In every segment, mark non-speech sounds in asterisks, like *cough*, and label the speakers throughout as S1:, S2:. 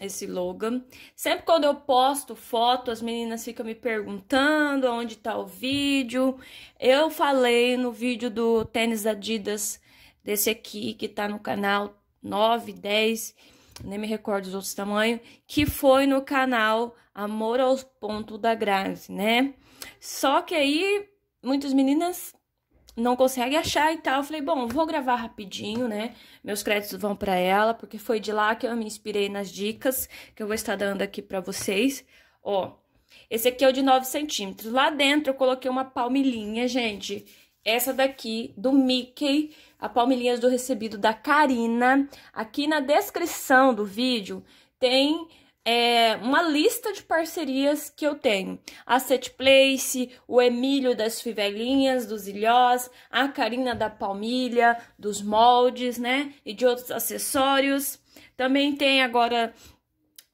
S1: esse logan Sempre quando eu posto foto, as meninas ficam me perguntando onde tá o vídeo. Eu falei no vídeo do tênis Adidas, desse aqui, que tá no canal 9, 10, nem me recordo os outros tamanhos, que foi no canal Amor aos Pontos da Grazi, né? Só que aí, muitas meninas não consegue achar e tal. Eu falei, bom, vou gravar rapidinho, né? Meus créditos vão para ela, porque foi de lá que eu me inspirei nas dicas que eu vou estar dando aqui para vocês. Ó, esse aqui é o de 9 centímetros. Lá dentro eu coloquei uma palmilhinha, gente. Essa daqui, do Mickey, a palmilhinha do recebido da Karina. Aqui na descrição do vídeo tem é, uma lista de parcerias que eu tenho. A Set Place, o Emílio das Fivelinhas, dos Ilhós, a Karina da Palmilha, dos moldes, né? E de outros acessórios. Também tem agora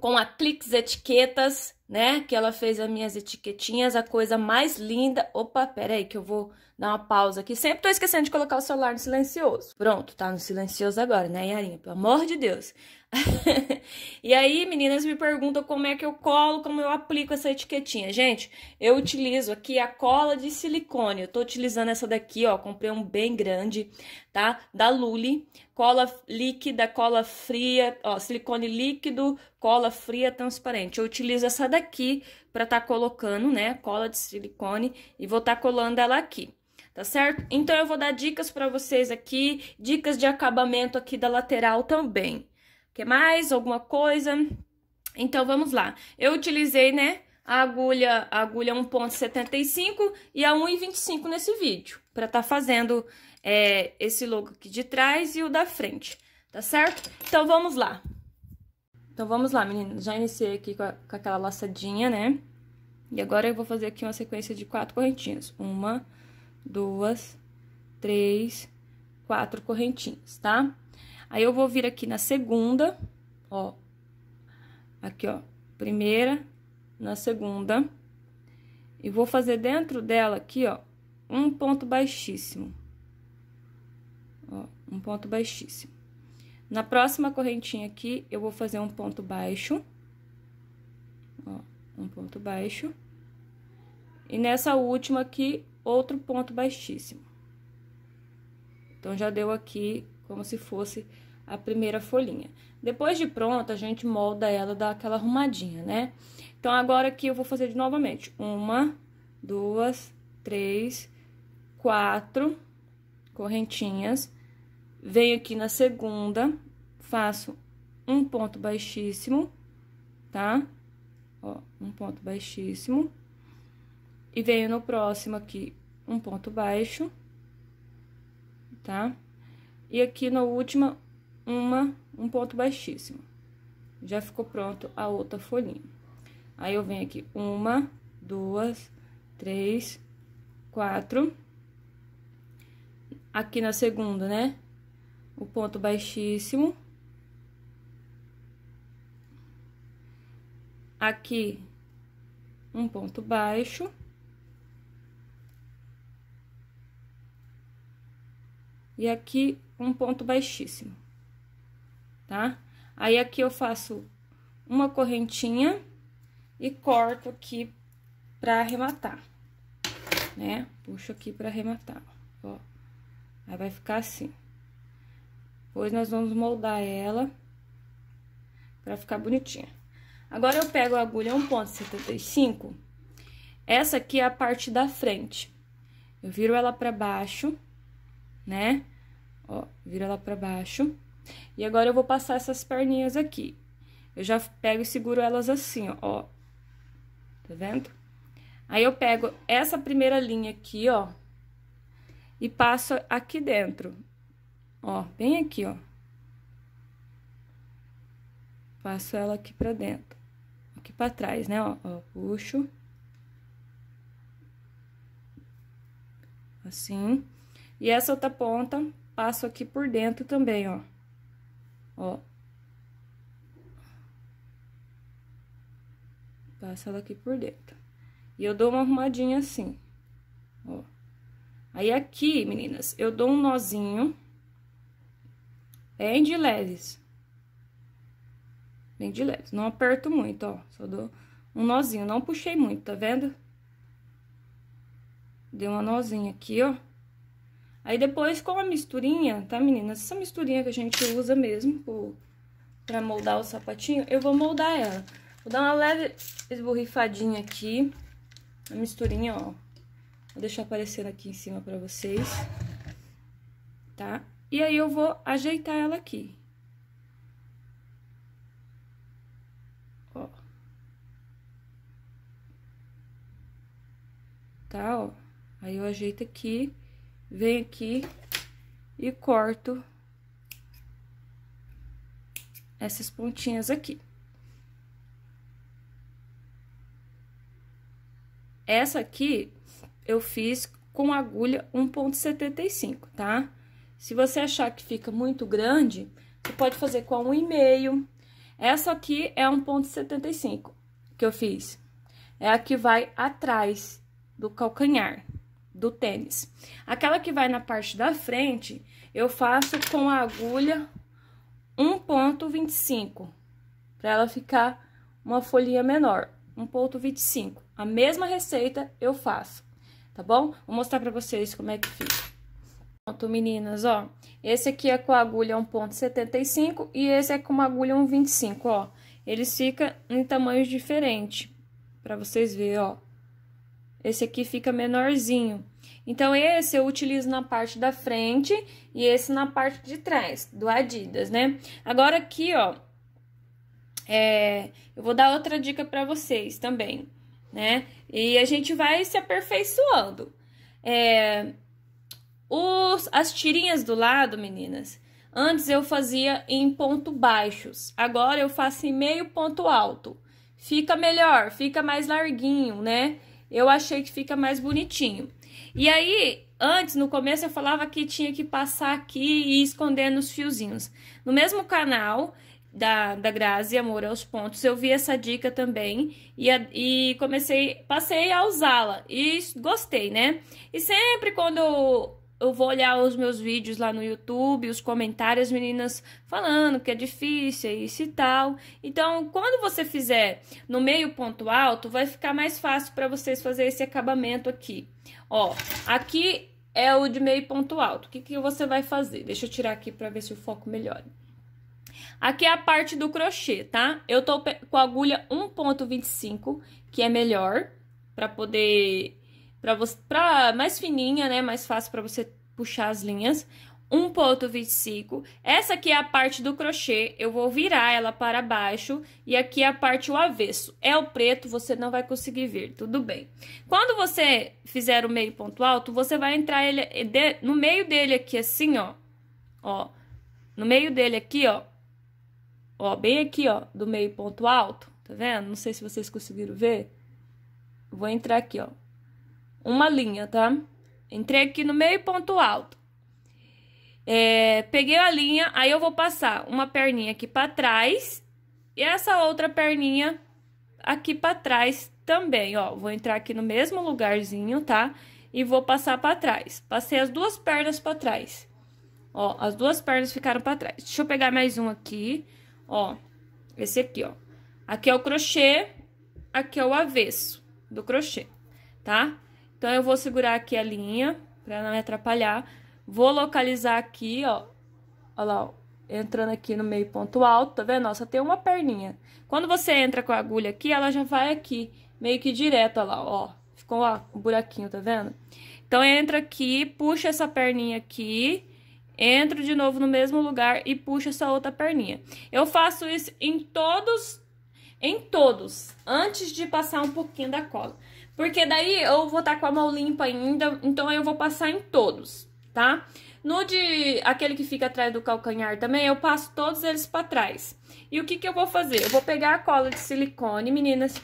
S1: com a Clix Etiquetas, né? Que ela fez as minhas etiquetinhas, a coisa mais linda. Opa, pera aí que eu vou dar uma pausa aqui. Sempre tô esquecendo de colocar o celular no silencioso. Pronto, tá no silencioso agora, né, Yarinha? Pelo amor de Deus. *laughs* e aí, meninas me perguntam como é que eu colo, como eu aplico essa etiquetinha. Gente, eu utilizo aqui a cola de silicone. Eu tô utilizando essa daqui, ó. Comprei um bem grande, tá? Da Lully. Cola líquida, cola fria, ó, silicone líquido, cola fria transparente. Eu utilizo essa daqui aqui para estar tá colocando, né, cola de silicone e vou estar tá colando ela aqui. Tá certo? Então, eu vou dar dicas para vocês aqui, dicas de acabamento aqui da lateral também. Quer mais? Alguma coisa? Então, vamos lá. Eu utilizei, né, a agulha, a agulha 1.75 e a 1.25 nesse vídeo, para estar tá fazendo é, esse logo aqui de trás e o da frente, tá certo? Então, vamos lá. Então, vamos lá, meninas. Já iniciei aqui com, a, com, aquela laçadinha, né? E agora eu vou fazer aqui uma sequência de quatro correntinhas. Uma, duas, três, quatro correntinhas, tá? Aí, eu vou vir aqui na segunda, ó. Aqui, ó. Primeira, na segunda. E vou fazer dentro dela aqui, ó, um ponto baixíssimo. Ó, um ponto baixíssimo. Na próxima correntinha aqui, eu vou fazer um ponto baixo. Ó, um ponto baixo. E nessa última aqui, outro ponto baixíssimo. Então, já deu aqui como se fosse a primeira folhinha. Depois de pronta, a gente molda ela, dá aquela arrumadinha, né? Então, agora aqui eu vou fazer de novamente. Uma, duas, três, quatro correntinhas Venho aqui na segunda, faço um ponto baixíssimo, tá? Ó, um ponto baixíssimo. E venho no próximo aqui, um ponto baixo, tá? E aqui na última, uma, um ponto baixíssimo. Já ficou pronto a outra folhinha. Aí, eu venho aqui, uma, duas, três, quatro. Aqui na segunda, né? o ponto baixíssimo. Aqui, um ponto baixo. E aqui, um ponto baixíssimo, tá? Aí, aqui eu faço uma correntinha e corto aqui pra arrematar, né? Puxo aqui pra arrematar, ó. Aí, vai ficar assim. Depois, nós vamos moldar ela pra ficar bonitinha. Agora, eu pego a agulha 1.75. Essa aqui é a parte da frente. Eu viro ela pra baixo, né? Ó, viro ela pra baixo. E agora, eu vou passar essas perninhas aqui. Eu já pego e seguro elas assim, ó. Tá vendo? Aí, eu pego essa primeira linha aqui, ó. E passo aqui dentro. Ó, bem aqui, ó. Passo ela aqui pra dentro. Aqui pra trás, né, ó. ó puxo. Assim. E essa outra ponta, passo aqui por dentro também, ó. Ó. passa ela aqui por dentro. E eu dou uma arrumadinha assim, ó. Aí, aqui, meninas, eu dou um nozinho... Bem é de leves. Bem de leves. Não aperto muito, ó. Só dou um nozinho. Não puxei muito, tá vendo? Dei uma nozinha aqui, ó. Aí depois, com a misturinha, tá, meninas? Essa misturinha que a gente usa mesmo pro, pra moldar o sapatinho, eu vou moldar ela. Vou dar uma leve esborrifadinha aqui. A misturinha, ó. Vou deixar aparecendo aqui em cima pra vocês. Tá? E aí eu vou ajeitar ela aqui. Ó. Tá, ó. Aí eu ajeito aqui, venho aqui e corto essas pontinhas aqui. Essa aqui eu fiz com agulha 1.75, tá? Se você achar que fica muito grande, você pode fazer com um e meio. Essa aqui é 1,75 que eu fiz. É a que vai atrás do calcanhar do tênis. Aquela que vai na parte da frente, eu faço com a agulha 1,25 para ela ficar uma folhinha menor, 1,25. A mesma receita eu faço, tá bom? Vou mostrar para vocês como é que fica. Pronto, meninas, ó. Esse aqui é com a agulha 1.75 e esse é com uma agulha 1.25, ó. Eles ficam em tamanhos diferentes, pra vocês verem, ó. Esse aqui fica menorzinho. Então, esse eu utilizo na parte da frente e esse na parte de trás, do Adidas, né? Agora aqui, ó, é, eu vou dar outra dica pra vocês também, né? E a gente vai se aperfeiçoando. É... Os, as tirinhas do lado, meninas, antes eu fazia em ponto baixos, agora eu faço em meio ponto alto. Fica melhor, fica mais larguinho, né? Eu achei que fica mais bonitinho. E aí, antes, no começo, eu falava que tinha que passar aqui e esconder nos fiozinhos. No mesmo canal da, da Grazi, Amor aos Pontos, eu vi essa dica também e, a, e comecei, passei a usá-la e gostei, né? E sempre quando eu vou olhar os meus vídeos lá no YouTube, os comentários, meninas falando que é difícil, é isso e tal. Então, quando você fizer no meio ponto alto, vai ficar mais fácil para vocês fazer esse acabamento aqui. Ó, aqui é o de meio ponto alto. O que, que você vai fazer? Deixa eu tirar aqui para ver se o foco melhora. Aqui é a parte do crochê, tá? Eu tô com a agulha 1.25, que é melhor para poder para você para mais fininha, né, mais fácil para você puxar as linhas. 1.25. Essa aqui é a parte do crochê, eu vou virar ela para baixo e aqui é a parte o avesso. É o preto, você não vai conseguir ver, tudo bem. Quando você fizer o meio ponto alto, você vai entrar ele eh, no meio dele aqui assim, ó. Ó. No meio dele aqui, ó. Ó, bem aqui, ó, do meio ponto alto, tá vendo? Não sei se vocês conseguiram ver. Vou entrar aqui, ó uma linha, tá? Entrei aqui no meio ponto alto. É, peguei a linha, aí eu vou passar uma perninha aqui para trás e essa outra perninha aqui para trás também, ó. Vou entrar aqui no mesmo lugarzinho, tá? E vou passar para trás. Passei as duas pernas para trás. Ó, as duas pernas ficaram para trás. Deixa eu pegar mais um aqui, ó. Esse aqui, ó. Aqui é o crochê, aqui é o avesso do crochê, tá? Então, eu vou segurar aqui a linha para não me atrapalhar. Vou localizar aqui, ó. olha, lá, ó. Entrando aqui no meio ponto alto, tá vendo? só tem uma perninha. Quando você entra com a agulha aqui, ela já vai aqui, meio que direto, ó lá, ó. Ficou ó, um buraquinho, tá vendo? Então, entra aqui, puxa essa perninha aqui, entro de novo no mesmo lugar e puxo essa outra perninha. Eu faço isso em todos, em todos, antes de passar um pouquinho da cola. Porque daí eu vou estar tá com a mão limpa ainda, então eu vou passar em todos, tá? No de aquele que fica atrás do calcanhar também, eu passo todos eles para trás. E o que que eu vou fazer? Eu vou pegar a cola de silicone, meninas,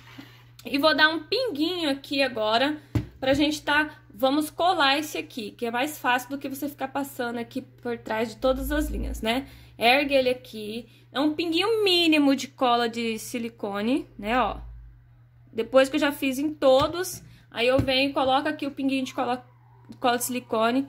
S1: e vou dar um pinguinho aqui agora pra gente tá... Vamos colar esse aqui, que é mais fácil do que você ficar passando aqui por trás de todas as linhas, né? Ergue ele aqui, é um pinguinho mínimo de cola de silicone, né, ó. Depois que eu já fiz em todos, aí eu venho e coloco aqui o pinguim de cola, cola de silicone,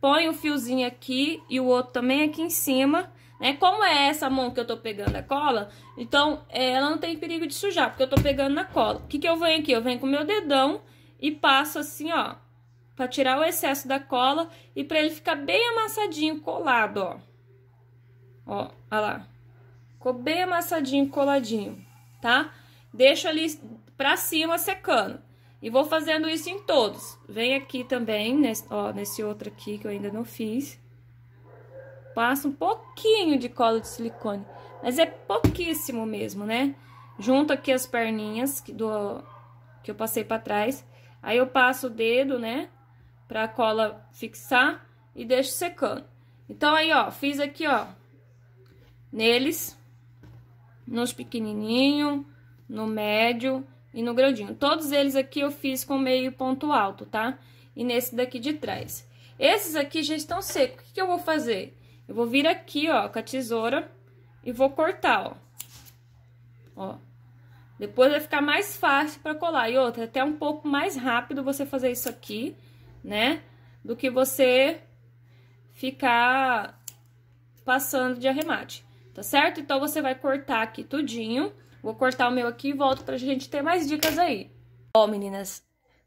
S1: põe o fiozinho aqui e o outro também aqui em cima, né? Como é essa mão que eu tô pegando a cola, então é, ela não tem perigo de sujar, porque eu tô pegando na cola. O que que eu venho aqui? Eu venho com o meu dedão e passo assim, ó, pra tirar o excesso da cola e pra ele ficar bem amassadinho, colado, ó. Ó, olha lá. Ficou bem amassadinho, coladinho, tá? Deixa ali para cima secando. E vou fazendo isso em todos. Vem aqui também, nesse, ó, nesse outro aqui que eu ainda não fiz. Passa um pouquinho de cola de silicone, mas é pouquíssimo mesmo, né? Junto aqui as perninhas que, do, que eu passei para trás. Aí eu passo o dedo, né, pra cola fixar e deixo secando. Então, aí, ó, fiz aqui, ó, neles, nos pequenininho, no médio e no grandinho. Todos eles aqui eu fiz com meio ponto alto, tá? E nesse daqui de trás. Esses aqui já estão secos. O que, que eu vou fazer? Eu vou vir aqui, ó, com a tesoura e vou cortar, ó. Ó. Depois vai ficar mais fácil para colar. E outra, até um pouco mais rápido você fazer isso aqui, né? Do que você ficar passando de arremate, tá certo? Então, você vai cortar aqui tudinho Vou cortar o meu aqui e volto pra gente ter mais dicas aí. Ó, meninas.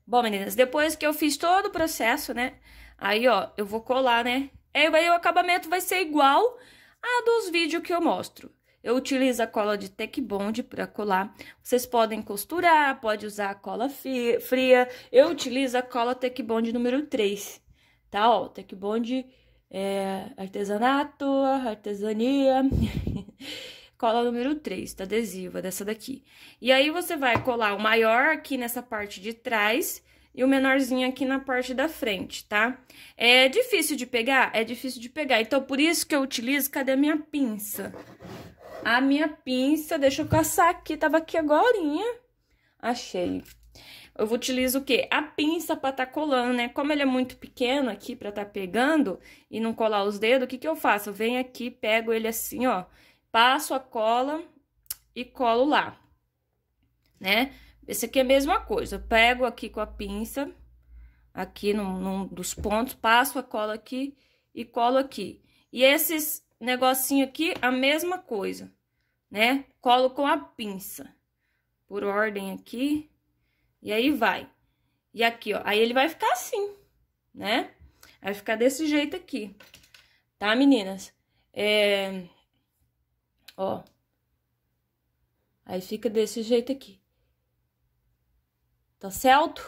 S1: Bom, meninas, depois que eu fiz todo o processo, né? Aí, ó, eu vou colar, né? Aí, é, aí o acabamento vai ser igual a dos vídeos que eu mostro. Eu utilizo a cola de Tech Bond para colar. Vocês podem costurar, pode usar a cola fria. Eu utilizo a cola Tech Bond número 3, tá? Ó, Tech Bond é, artesanato, artesania. *laughs* cola número 3 da adesiva, dessa daqui. E aí, você vai colar o maior aqui nessa parte de trás e o menorzinho aqui na parte da frente, tá? É difícil de pegar? É difícil de pegar. Então, por isso que eu utilizo... Cadê a minha pinça? A minha pinça, deixa eu caçar aqui, tava aqui agorinha. Achei. Eu vou utilizar o quê? A pinça pra tá colando, né? Como ele é muito pequeno aqui pra tá pegando e não colar os dedos, o que que eu faço? Eu venho aqui, pego ele assim, ó, passo a cola e colo lá, né? Esse aqui é a mesma coisa, pego aqui com a pinça, aqui num, num dos pontos, passo a cola aqui e colo aqui. E esses negocinho aqui, a mesma coisa, né? Colo com a pinça, por ordem aqui, e aí vai. E aqui, ó, aí ele vai ficar assim, né? Vai ficar desse jeito aqui, tá, meninas? É... Ó. Aí fica desse jeito aqui. Tá certo?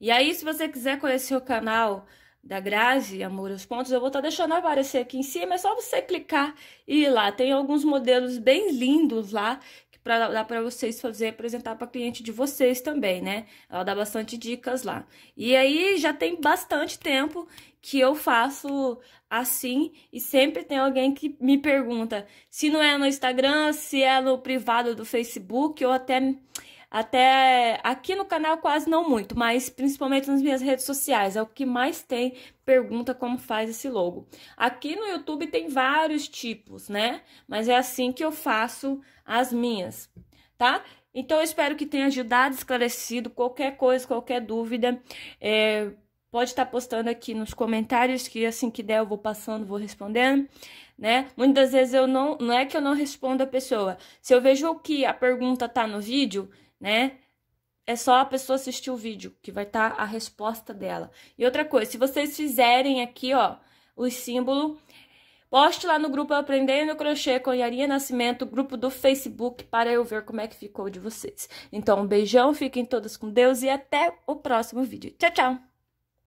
S1: E aí, se você quiser conhecer o canal da Grazi, Amor aos Pontos, eu vou estar tá deixando aparecer aqui em cima. É só você clicar e ir lá. Tem alguns modelos bem lindos lá para dar para vocês fazer, apresentar para cliente de vocês também, né? Ela dá bastante dicas lá. E aí já tem bastante tempo que eu faço assim e sempre tem alguém que me pergunta se não é no Instagram, se é no privado do Facebook ou até até aqui no canal quase não muito, mas principalmente nas minhas redes sociais, é o que mais tem pergunta como faz esse logo. Aqui no YouTube tem vários tipos, né? Mas é assim que eu faço as minhas, tá? Então, eu espero que tenha ajudado, esclarecido qualquer coisa, qualquer dúvida. É, pode estar postando aqui nos comentários, que assim que der eu vou passando, vou respondendo, né? Muitas vezes eu não, não é que eu não respondo a pessoa. Se eu vejo que a pergunta tá no vídeo, né? É só a pessoa assistir o vídeo que vai estar tá a resposta dela. E outra coisa, se vocês fizerem aqui, ó, o símbolo, poste lá no grupo Aprendendo Crochê com Yarinha Nascimento, grupo do Facebook, para eu ver como é que ficou de vocês. Então, um beijão, fiquem todas com Deus e até o próximo vídeo. Tchau, tchau!